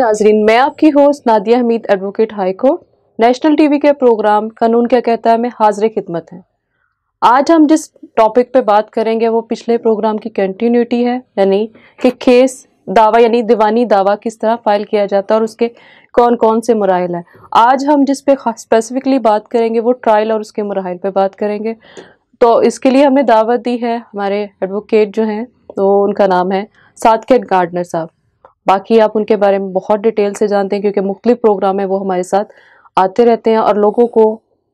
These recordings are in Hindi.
नाजरीन मैं आपकी host Nadia Hamid advocate high court national TV के प्रोग्राम कानून क्या कहता है मैं हाजिर खिदमत है आज हम जिस टॉपिक पे बात करेंगे वो पिछले प्रोग्राम की कंटिन्यूटी है यानी कि केस दावा यानी दीवानी दावा किस तरह फाइल किया जाता है और उसके कौन कौन से मराइल हैं आज हम जिस पे स्पेसिफिकली बात करेंगे वो ट्रायल और उसके मराइल पे बात करेंगे तो इसके लिए हमने दावत दी है हमारे एडवोकेट जो हैं तो उनका नाम है सातकेट गार्डनर साहब बाकी आप उनके बारे में बहुत डिटेल से जानते हैं क्योंकि मुख्तु प्रोग्राम है वो हमारे साथ आते रहते हैं और लोगों को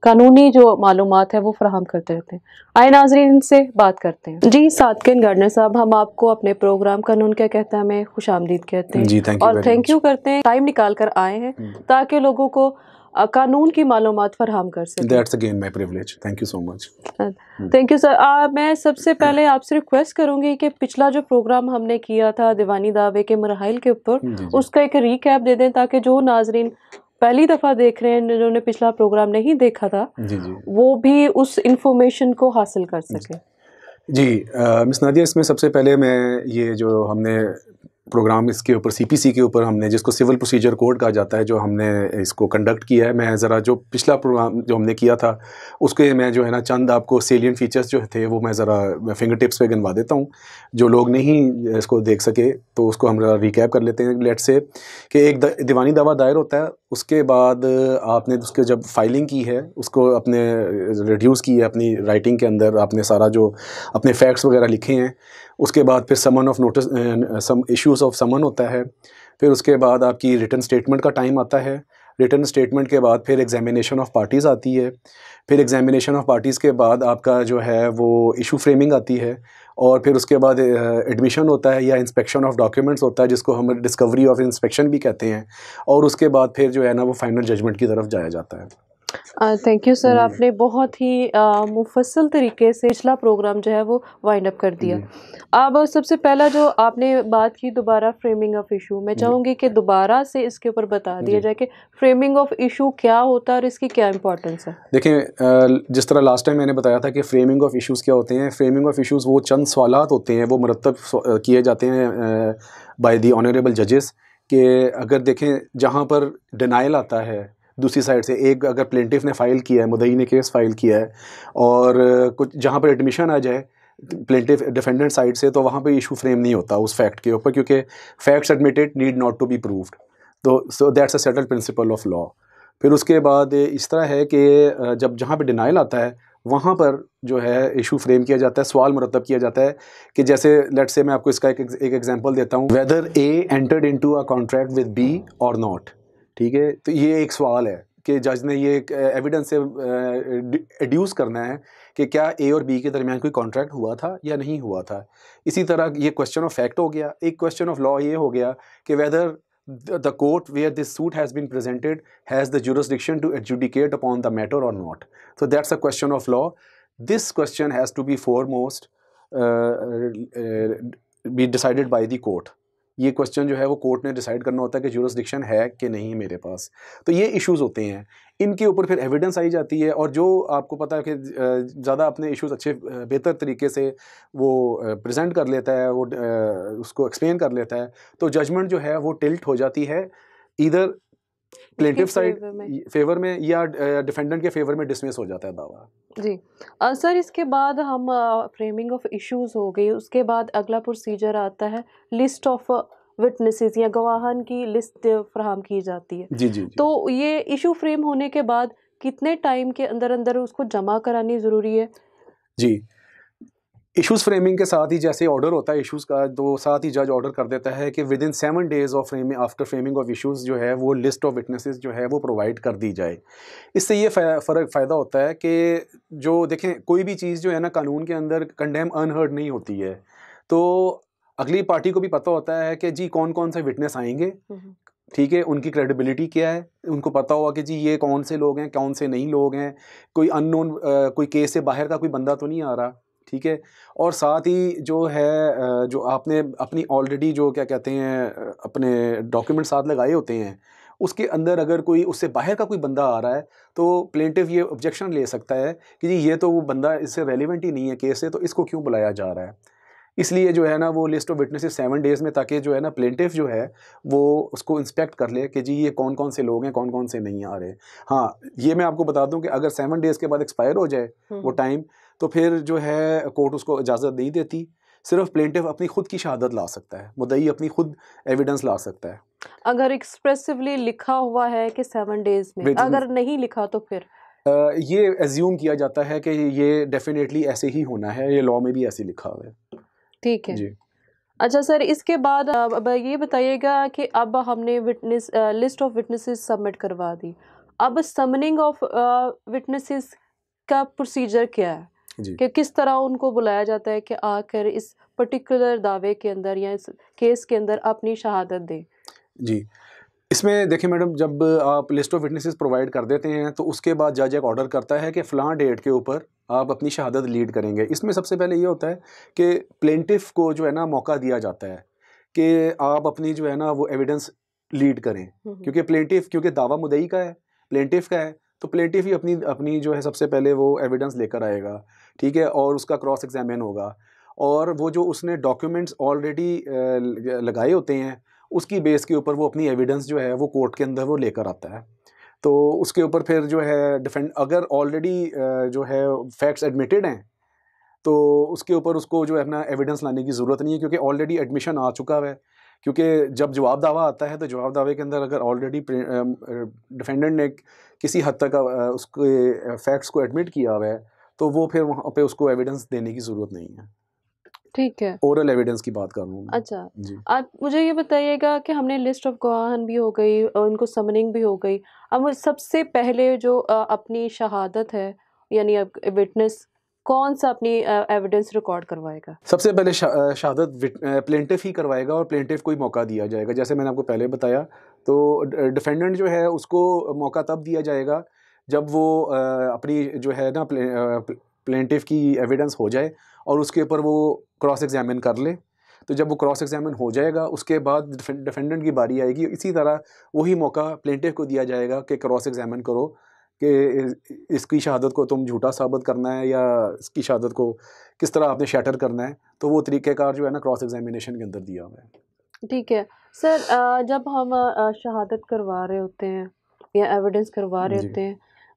कानूनी जो मालूम है वो फ्राहम करते रहते हैं आए नाजरीन से बात करते हैं जी सातकिन गार्डनर साहब हम आपको अपने प्रोग्राम कानून क्या कहता है हमें खुश आमदीद कहते हैं जी, और थैंक यू करते हैं टाइम निकाल कर आए हैं हम्म। ताकि लोगों को कानून की मालूम फराम कर सकें thank you so much thank you sir मैं सबसे पहले आपसे रिक्वेस्ट करूंगी कि पिछला जो प्रोग्राम हमने किया था दीवानी दावे के मरहल के ऊपर hmm, उसका एक रिकैप दे दें ताकि जो नाजरीन पहली दफ़ा देख रहे हैं जिन्होंने पिछला प्रोग्राम नहीं देखा था जी जी वो भी उस इंफॉर्मेशन को हासिल कर सके जी मिस नादिया इसमें सबसे पहले मैं ये जो हमने प्रोग्राम इसके ऊपर सीपीसी के ऊपर हमने जिसको सिविल प्रोसीजर कोड कहा जाता है जो हमने इसको कंडक्ट किया है मैं ज़रा जो पिछला प्रोग्राम जो हमने किया था उसके मैं जो है ना चंद आपको सेलियन फीचर्स जो थे वो मैं ज़रा फिंगर टिप्स पे गिनवा देता हूँ जो लोग नहीं इसको देख सके तो उसको हम रिकैप कर लेते हैं लेट से कि एक दीवानी दवा दायर होता है उसके बाद आपने उसके जब फाइलिंग की है उसको अपने रिड्यूस की है अपनी राइटिंग के अंदर आपने सारा जो अपने फैक्ट्स वगैरह लिखे हैं उसके बाद फिर summon of notice some issues of summon होता है फिर उसके बाद आपकी रिटर्न स्टेटमेंट का टाइम आता है रिटर्न स्टेटमेंट के बाद फिर एग्जामिनेशन ऑफ पार्टीज़ आती है फिर एग्जामिनेशन ऑफ पार्टीज़ के बाद आपका जो है वो इशू फ्रेमिंग आती है और फिर उसके बाद एडमिशन होता है या इंस्पेक्शन ऑफ डॉक्यूमेंट्स होता है जिसको हम डिस्कवरी ऑफ इंस्पेक्शन भी कहते हैं और उसके बाद फिर जो है ना वो फाइनल जजमेंट की तरफ जाया जाता है थैंक यू सर आपने बहुत ही uh, मुफसल तरीके से पिछला प्रोग्राम जो है वो वाइंड अप कर दिया hmm. अब सबसे पहला जो आपने बात की दोबारा फ्रेमिंग ऑफ इशू मैं hmm. चाहूँगी कि दोबारा से इसके ऊपर बता दिया जाए कि फ्रेमिंग ऑफ इशू क्या होता है और इसकी क्या इंपॉर्टेंस है देखिए uh, जिस तरह लास्ट टाइम मैंने बताया था कि फ्रेमिंग ऑफ इशूज़ क्या होते हैं फ्रेमिंग ऑफ इशूज़ वो चंद सवाल होते हैं वो मरतब uh, किए जाते हैं बाई दी ऑनरेबल जजेस कि अगर देखें जहाँ पर डिनाइल आता है दूसरी साइड से एक अगर प्लेंटिफ ने फ़ाइल किया है मुदई ने केस फ़ाइल किया है और कुछ जहाँ पर एडमिशन आ जाए प्लेंटिव डिफेंडेंट साइड से तो वहाँ पर इशू फ्रेम नहीं होता उस फैक्ट के ऊपर क्योंकि facts admitted need not to be proved तो so that's a settle principle of law फिर उसके बाद इस तरह है कि जब जहाँ पर डिनाइल आता है वहाँ पर जो है इशू फ्रेम किया जाता है सवाल मुरतब किया जाता है कि जैसे लेट से मैं आपको इसका एक एग्जाम्पल देता हूँ whether A entered into a contract with B और नॉट ठीक है तो ये एक सवाल है कि जज ने ये एविडेंस से एड्यूस करना है कि क्या ए और बी के दरमियान कोई कॉन्ट्रैक्ट हुआ था या नहीं हुआ था इसी तरह ये क्वेश्चन ऑफ फैक्ट हो गया एक क्वेश्चन ऑफ लॉ ये हो गया कि whether the court where this suit has been presented has the jurisdiction to adjudicate upon the matter और not so that's a question of law this question has to be foremost be decided by the court ये क्वेश्चन जो है वो कोर्ट ने डिसाइड करना होता है कि जूरसडिक्शन है कि नहीं मेरे पास तो ये इश्यूज होते हैं इनके ऊपर फिर एविडेंस आई जाती है और जो आपको पता है कि ज़्यादा अपने इश्यूज अच्छे बेहतर तरीके से वो प्रेजेंट कर लेता है वो उसको एक्सप्लेन कर लेता है तो जजमेंट जो है वो टिल्ट हो जाती है इधर प्लेटिव साइड फेवर में या डिफेंडेंट के फेवर में डिसमिस हो जाता है दावा जी आ, सर इसके बाद हम फ्रेमिंग ऑफ इश्यूज हो गई उसके बाद अगला प्रोसीजर आता है लिस्ट ऑफ विटनेसेस या गवाहन की लिस्ट फ्राहम की जाती है जी जी, जी. तो ये इशू फ्रेम होने के बाद कितने टाइम के अंदर अंदर उसको जमा करानी ज़रूरी है जी इश्यूज़ फ्रेमिंग के साथ ही जैसे ऑर्डर होता है इशूज़ का तो साथ ही जज ऑर्डर कर देता है कि within seven days of framing after framing of issues जो है वो लिस्ट ऑफ विटनेसेस जो है वो प्रोवाइड कर दी जाए इससे ये फ़र्क फ़ायदा होता है कि जो देखें कोई भी चीज़ जो है ना कानून के अंदर कंडेम अनहर्ड नहीं होती है तो अगली पार्टी को भी पता होता है कि जी कौन कौन से विटनेस आएंगे हम्म। ठीक है उनकी क्रेडिबिलिटी क्या है उनको पता होगा कि जी ये कौन से लोग हैं कौन से नहीं लोग हैं कोई अननोन कोई केस से बाहर का कोई बंदा तो नहीं आ रहा ठीक है और साथ ही जो है जो आपने अपनी ऑलरेडी जो क्या कहते हैं अपने डॉक्यूमेंट साथ लगाए होते हैं उसके अंदर अगर कोई उससे बाहर का कोई बंदा आ रहा है तो प्लेंटिव ये ऑब्जेक्शन ले सकता है कि जी ये तो वो बंदा इससे रेलिवेंट ही नहीं है केस से तो इसको क्यों बुलाया जा रहा है इसलिए जो है ना वो list of witnesses seven days में ताकि जो है ना प्लेंटिव जो है वो उसको इंस्पेक्ट कर ले कि जी ये कौन कौन से लोग हैं कौन कौन से नहीं आ रहे हाँ ये मैं आपको बता दूँ कि अगर सेवन डेज़ के बाद एक्सपायर हो जाए वो टाइम तो फिर जो है कोर्ट उसको इजाज़त नहीं देती सिर्फ प्लेंटिव अपनी खुद की शहादत ला सकता है मुदई अपनी खुद एविडेंस ला सकता है अगर एक्सप्रेसिवली लिखा हुआ है कि सेवन डेज में अगर नहीं लिखा तो फिर आ, ये एज्यूम किया जाता है कि ये डेफिनेटली ऐसे ही होना है ये लॉ में भी ऐसे लिखा हुआ है ठीक है जी अच्छा सर इसके बाद अब ये बताइएगा कि अब हमने witness list of witnesses submit करवा दी अब समनिंग ऑफ विटनेसेस का प्रोसीजर क्या है कि किस तरह उनको बुलाया जाता है कि आकर इस पर्टिकुलर दावे के अंदर या इस केस के अंदर अपनी शहादत दें जी इसमें देखिए मैडम जब आप लिस्ट ऑफ विटनेसेस प्रोवाइड कर देते हैं तो उसके बाद जज एक ऑर्डर करता है कि फ़लाँ डेट के ऊपर आप अपनी शहादत लीड करेंगे इसमें सबसे पहले ये होता है कि प्लेंटिफ को जो है ना मौका दिया जाता है कि आप अपनी जो है ना वो एविडेंस लीड करें हम्म। क्योंकि प्लेंटिफ क्योंकि दावा मुदई का है प्लेंटिफ का है तो प्लेटिव ही अपनी अपनी जो है सबसे पहले वो एविडेंस लेकर आएगा ठीक है और उसका क्रॉस एग्जामिन होगा और वो जो उसने डॉक्यूमेंट्स ऑलरेडी लगाए होते हैं उसकी बेस के ऊपर वो अपनी एविडेंस जो है वो कोर्ट के अंदर वो लेकर आता है तो उसके ऊपर फिर जो है डिफेंड अगर ऑलरेडी जो है फैक्ट्स एडमिटेड हैं तो उसके ऊपर उसको जो है अपना एविडेंस लाने की ज़रूरत नहीं है क्योंकि ऑलरेडी एडमिशन आ चुका है क्योंकि जब जवाब दावा आता है तो जवाब दावे के अंदर अगर ऑलरेडी डिफेंडेंट ने किसी हद तक उसके फैक्ट्स को एडमिट किया हुआ है तो वो फिर वहाँ पे उसको एविडेंस देने की ज़रूरत नहीं है ठीक है ओरल एविडेंस की बात कर अच्छा जी आप मुझे ये बताइएगा कि हमने लिस्ट ऑफ गवाहन भी हो गई उनको समनिंग भी हो गई अब सबसे पहले जो अपनी शहादत है यानी विटनेस कौन सा अपनी एविडेंस रिकॉर्ड करवाएगा सबसे पहले शा, शहादत प्लेंटिफ ही करवाएगा और प्लेंटिफ को ही मौका दिया जाएगा जैसे मैंने आपको पहले बताया तो डिफेंडेंट जो है उसको मौका तब दिया जाएगा जब वो अपनी जो है ना प्लेंटिव प्लेंटिफ की एविडेंस हो जाए और उसके ऊपर वो क्रॉस एग्जामिन कर ले तो जब वो क्रॉस एग्जामिन हो जाएगा उसके बाद डिफेंडेंट की बारी आएगी इसी तरह वही मौका प्लेंटिव को दिया जाएगा कि क्रॉस एग्जामिन करो कि इसकी शहादत को तुम झूठा साबित करना है या इसकी शहादत को किस तरह आपने शटर करना है तो वो तरीक़ेकार जो है ना क्रॉस एग्जामिनेशन के अंदर दिया हुआ है ठीक है सर जब हम शहादत करवा रहे होते हैं या एविडेंस करवा रहे होते हैं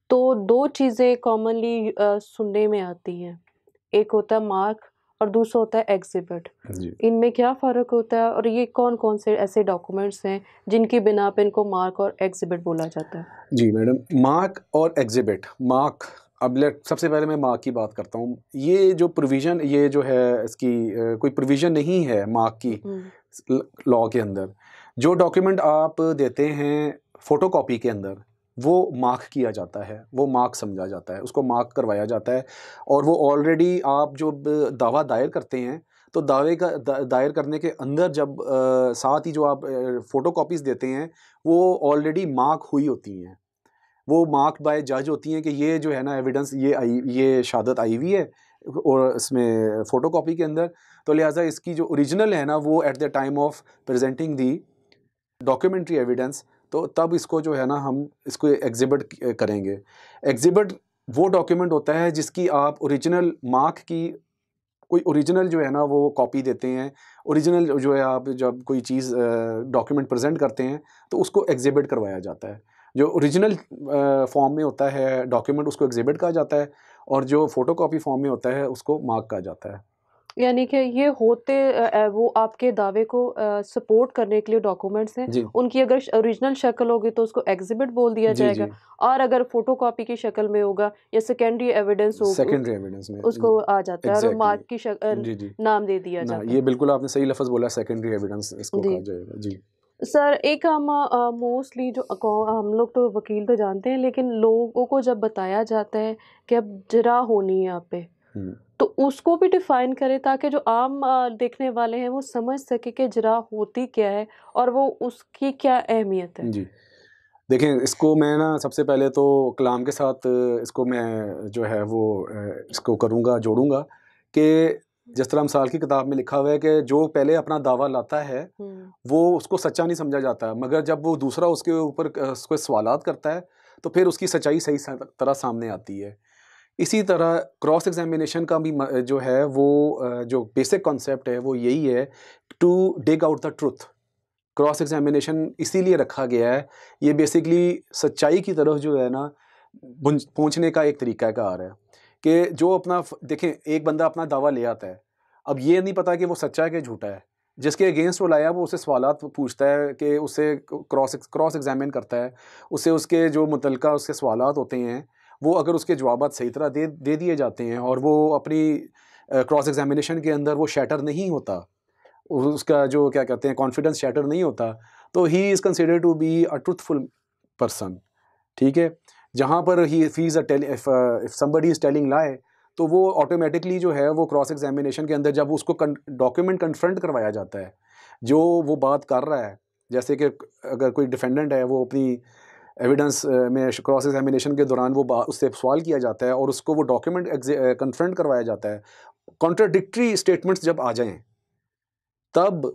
तो दो चीज़ें कॉमनली सुनने में आती हैं एक होता है मार्क और दूसरा होता है एग्जिबिट इनमें क्या फ़र्क होता है और ये कौन कौन से ऐसे डॉक्यूमेंट्स हैं जिनकी बिना पर इनको मार्क और एग्जिबिट बोला जाता है जी मैडम मार्क और एग्जिबिट मार्क अब लेट सबसे पहले मैं मार्क की बात करता हूँ ये जो प्रोविज़न ये जो है इसकी कोई प्रोविज़न नहीं है मार्क की हम्म। लॉ के अंदर जो डॉक्यूमेंट आप देते हैं फ़ोटोकॉपी के अंदर वो मार्क किया जाता है वो मार्क समझा जाता है उसको मार्क करवाया जाता है और वो ऑलरेडी आप जो दावा दायर करते हैं तो दावे का दा, दायर करने के अंदर जब आ, साथ ही जो आप फ़ोटो कॉपीज़ देते हैं वो ऑलरेडी मार्क हुई होती हैं वो मार्क बाय जज होती हैं कि ये जो है ना एविडेंस ये आई ये शहादत आई हुई है और इसमें फ़ोटो कापी के अंदर तो लिहाजा इसकी जो ओरिजिनल है ना वो at the time of presenting the documentary evidence तो तब इसको जो है ना हम इसको एग्जिबिट करेंगे एग्जिबिट वो डॉक्यूमेंट होता है जिसकी आप ओरिजिनल मार्क की कोई ओरिजिनल जो है ना वो कॉपी देते हैं ओरिजिनल जो है आप जब कोई चीज़ डॉक्यूमेंट प्रेजेंट करते हैं तो उसको एग्जिबिट करवाया जाता है जो ओरिजिनल फॉर्म में होता है डॉक्यूमेंट उसको एग्जिबिट कहा जाता है और जो फ़ोटो फॉर्म में होता है उसको मार्क कहा जाता है यानी कि ये होते वो आपके दावे को सपोर्ट करने के लिए डॉक्यूमेंट्स हैं उनकी अगर ओरिजिनल शक्ल होगी तो उसको एग्जिबिट बोल दिया जी, जाएगा जी. और अगर फोटो कॉपी की शक्ल में होगा या सेकेंडरी एविडेंस होगा सेकेंडरी एविडेंस में उसको आ जाता है exactly. और मार्क की नाम दे दिया जाता है ये बिल्कुल आपने सही लफ्ज़ बोला सेकेंडरी एविडेंस सर एक हम मोस्टली जो हम लोग तो वकील तो जानते हैं लेकिन लोगों को जब बताया जाता है कि अब जरा होनी है यहाँ पे हम्म। तो उसको भी डिफाइन करें ताकि जो आम देखने वाले हैं वो समझ सके कि जरा होती क्या है और वो उसकी क्या अहमियत है जी देखें इसको मैं ना सबसे पहले तो कलाम के साथ इसको मैं जो है वो इसको करूँगा जोड़ूंगा कि जिस तरह मिसाल की किताब में लिखा हुआ है कि जो पहले अपना दावा लाता है हम्म। वो उसको सच्चा नहीं समझा जाता मगर जब वो दूसरा उसके ऊपर उसको सवाल करता है तो फिर उसकी सच्चाई सही तरह सामने आती है इसी तरह क्रॉस एग्जामिनेशन का भी जो है वो जो बेसिक कॉन्सेप्ट है वो यही है to dig out the truth cross examination इसीलिए रखा गया है ये बेसिकली सच्चाई की तरफ जो है ना पहुँचने का एक तरीका का आ रहा है कि जो अपना देखें एक बंदा अपना दावा ले आता है अब ये नहीं पता कि वो सच्चा है कि झूठा है जिसके अगेंस्ट वो लाया वो उसे सवाल पूछता है कि उसे क्रॉस क्रॉस एग्जामिन करता है उसे उसके जो मुतलका उसके सवाल होते हैं वो अगर उसके जवाब सही तरह दे दे दिए जाते हैं और वो अपनी क्रॉस एग्जामिनेशन के अंदर वो शैटर नहीं होता उसका जो क्या कहते हैं कॉन्फिडेंस शैटर नहीं होता तो he is consider to be a truthful person ठीक है जहाँ पर he feels if somebody is telling lie तो वो ऑटोमेटिकली जो है वो क्रॉस एग्जामिनेशन के अंदर जब उसको डॉक्यूमेंट कन्फ्रंट करवाया जाता है जो वो बात कर रहा है जैसे कि अगर कोई डिफेंडेंट है वो अपनी एविडेंस uh, में क्रॉस एग्जामिनेशन के दौरान वो उससे सवाल किया जाता है और उसको वो डॉक्यूमेंट कन्फ्रंट uh, करवाया जाता है कॉन्ट्राडिक्ट्री स्टेटमेंट्स जब आ जाएं तब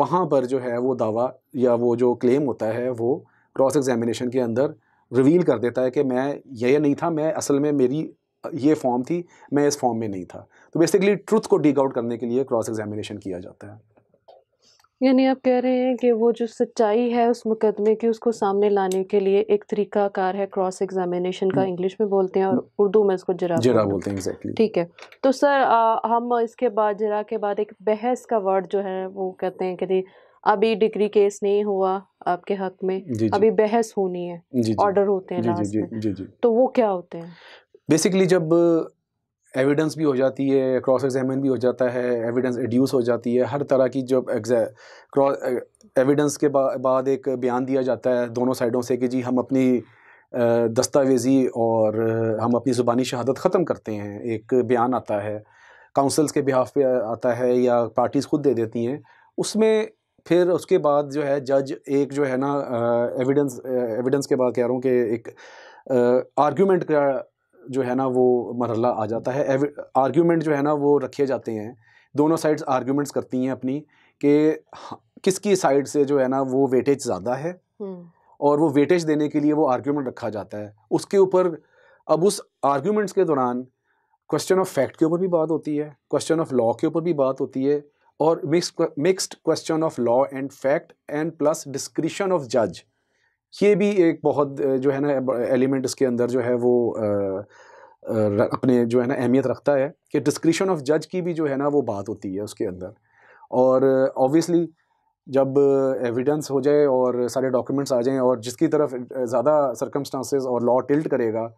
वहाँ पर जो है वो दावा या वो जो क्लेम होता है वो क्रॉस एग्जामिनेशन के अंदर रिवील कर देता है कि मैं ये नहीं था मैं असल में मेरी uh, ये फॉर्म थी मैं इस फॉर्म में नहीं था तो बेसिकली ट्रुथ को डिग आउट करने के लिए क्रॉस एग्जामिनेशन किया जाता है यानी आप कह रहे हैं कि वो जो सच्चाई है उस मुकदमे की उसको सामने लाने के लिए एक तरीका कार है क्रॉस एग्जामिनेशन का इंग्लिश हम्म। में बोलते हैं और हम्म। उर्दू में इसको जरा जरा बोलते हैं एग्जैक्टली ठीक है तो सर आ, हम इसके बाद जरा के बाद एक बहस का वर्ड जो है वो कहते हैं कि अभी डिग्री केस नहीं हुआ आपके हक में जी जी। अभी बहस होनी है ऑर्डर होते हैं तो वो क्या होते हैं बेसिकली जब एविडेंस भी हो जाती है क्रॉस एग्जामिन भी हो जाता है एविडेंस एड्यूस हो जाती है हर तरह की जब क्रॉस एविडेंस के बा, बाद एक बयान दिया जाता है दोनों साइडों से कि जी हम अपनी दस्तावेज़ी और हम अपनी ज़ुबानी शहादत ख़त्म करते हैं एक बयान आता है काउंसल्स के बिहाफ पे आता है या पार्टीज़ खुद दे देती हैं उसमें फिर उसके बाद जो है जज एक जो है ना एविडेंस एविडेंस के बाद कह रहा हूँ कि एक आर्ग्यूमेंट का जो है ना वो मरला आ जाता है आर्ग्यूमेंट जो है ना वो रखे जाते हैं दोनों साइड्स आर्ग्यूमेंट्स करती हैं अपनी कि किसकी साइड से जो है ना वो वेटेज ज़्यादा है हम्म। और वो वेटेज देने के लिए वो आर्ग्यूमेंट रखा जाता है उसके ऊपर अब उस आर्ग्यूमेंट्स के दौरान क्वेश्चन ऑफ फैक्ट के ऊपर भी बात होती है क्वेश्चन ऑफ लॉ के ऊपर भी बात होती है और mix mixed question of law and fact and plus description of जज ये भी एक बहुत जो है ना एलिमेंट इसके अंदर जो है वो आ, अपने जो है ना अहमियत रखता है कि डिस्क्रिशन ऑफ जज की भी जो है ना वो बात होती है उसके अंदर और ऑब्वियसली जब एविडेंस हो जाए और सारे डॉक्यूमेंट्स आ जाएं और जिसकी तरफ ज़्यादा सरकमस्टांसिस और लॉ टिल्ट करेगा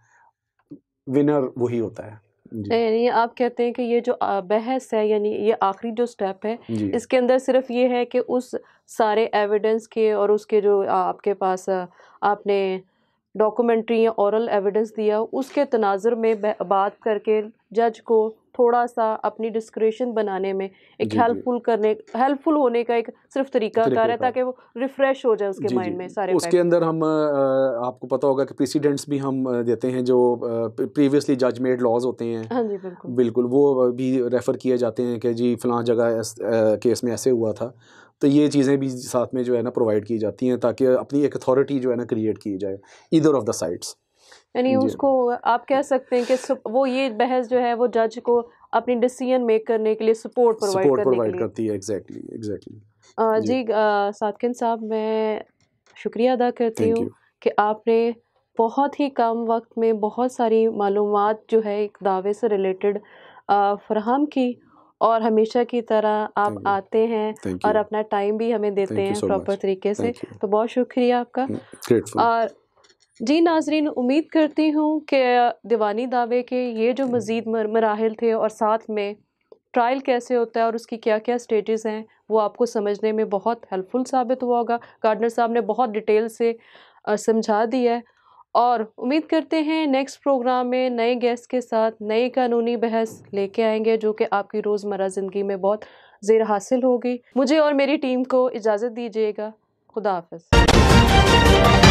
विनर वही होता है यानी आप कहते हैं कि ये जो बहस है यानी ये आखिरी जो स्टेप है इसके अंदर सिर्फ ये है कि उस सारे एविडेंस के और उसके जो आपके पास आपने डॉक्यूमेंट्री या औरल एविडेंस दिया उसके तनाजर में बात करके जज को थोड़ा सा अपनी डिस्क्रिशन बनाने में एक हेल्पफुल करने हेल्पफुल होने का एक सिर्फ तरीका कार है ताकि वो रिफ़्रेश हो जाए उसके माइंड में सारे उसके अंदर हम आपको पता होगा कि प्रेसिडेंट्स भी हम देते हैं जो प्रीवियसली जज मेड लॉज होते हैं हाँ जी बिल्कुल बिल्कुल वो भी रेफ़र किए जाते हैं कि जी फ़लाँ जगह केस में ऐसे हुआ था तो ये चीज़ें भी साथ में जो है ना प्रोवाइड की जाती हैं ताकि अपनी एक अथॉरिटी जो है ना क्रिएट की जाए इधर ऑफ द साइड्स यानी उसको आप कह सकते हैं कि वो ये बहस जो है वो जज को अपनी डिसीजन मेक करने के लिए सपोर्ट प्रोवाइड प्रोवाइड करती है एग्जैक्टली एग्जैक्टली जी, जी सादकिन साहब मैं शुक्रिया अदा करती हूँ कि आपने बहुत ही कम वक्त में बहुत सारी मालूम जो है एक दावे से रिलेटेड फराहम की और हमेशा की तरह आप आते हैं और अपना टाइम भी हमें देते हैं प्रॉपर तरीके से तो बहुत शुक्रिया आपका mm, और जी नाजरीन उम्मीद करती हूँ कि दीवानी दावे के ये जो mm. मज़ीद मराहल थे और साथ में ट्रायल कैसे होता है और उसकी क्या क्या स्टेजेस हैं वो आपको समझने में बहुत हेल्पफुल साबित हुआ होगा गार्डनर साहब ने बहुत डिटेल से समझा दिया है और उम्मीद करते हैं नेक्स्ट प्रोग्राम में नए गेस्ट के साथ नई कानूनी बहस लेके आएंगे जो कि आपकी रोज़मर्रा ज़िंदगी में बहुत ज़ेर हासिल होगी मुझे और मेरी टीम को इजाज़त दीजिएगा खुदा हाफ